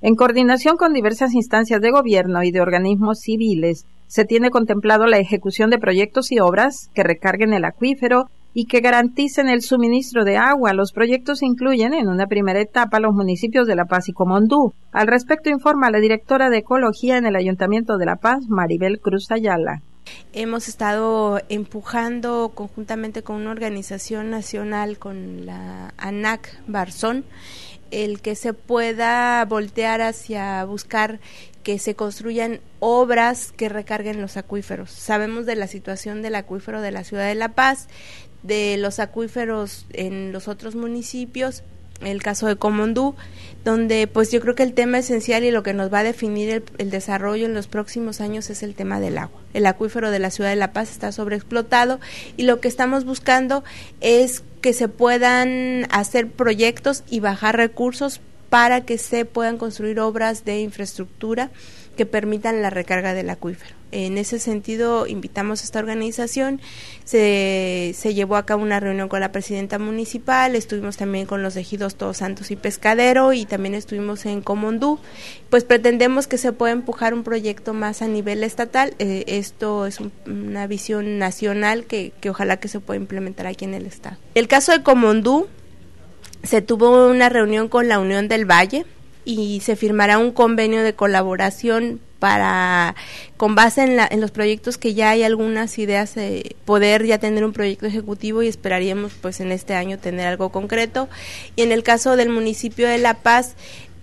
En coordinación con diversas instancias de gobierno y de organismos civiles, se tiene contemplado la ejecución de proyectos y obras que recarguen el acuífero y que garanticen el suministro de agua. Los proyectos incluyen en una primera etapa los municipios de La Paz y Comondú. Al respecto informa la directora de Ecología en el Ayuntamiento de La Paz, Maribel Cruz Ayala. Hemos estado empujando conjuntamente con una organización nacional, con la ANAC Barzón, el que se pueda voltear hacia buscar que se construyan obras que recarguen los acuíferos. Sabemos de la situación del acuífero de la ciudad de La Paz, de los acuíferos en los otros municipios, el caso de Comondú, donde pues yo creo que el tema esencial y lo que nos va a definir el, desarrollo en los próximos años es el tema del agua. El acuífero de la ciudad de La Paz está sobreexplotado y lo que estamos buscando es que se puedan hacer proyectos y bajar recursos para que se puedan construir obras de infraestructura que permitan la recarga del acuífero. En ese sentido, invitamos a esta organización. Se, se, llevó a cabo una reunión con la presidenta municipal, estuvimos también con los ejidos Todos Santos y Pescadero y también estuvimos en Comondú. Pues pretendemos que se pueda empujar un proyecto más a nivel estatal. Eh, esto es una visión nacional que, que ojalá que se pueda implementar aquí en el Estado. El caso de Comondú se tuvo una reunión con la Unión del Valle y se firmará un convenio de colaboración para, con base en, los proyectos que ya hay algunas ideas, de poder ya tener un proyecto ejecutivo y esperaríamos pues en este año tener algo concreto. Y en el caso del municipio de La Paz,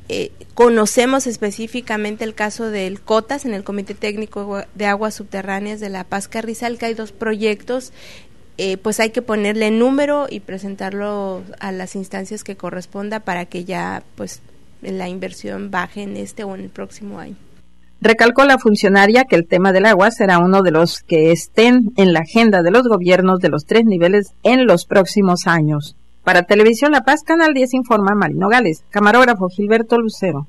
eh, conocemos específicamente el caso del COTAS en el Comité Técnico de Aguas Subterráneas de La Paz Carrizal, que hay dos proyectos eh, pues hay que ponerle número y presentarlo a las instancias que corresponda para que ya pues la inversión baje en este o en el próximo año. Recalcó la funcionaria que el tema del agua será uno de los que estén en la agenda de los gobiernos de los tres niveles en los próximos años. Para Televisión La Paz, Canal 10 informa Marino Gales, camarógrafo Gilberto Lucero.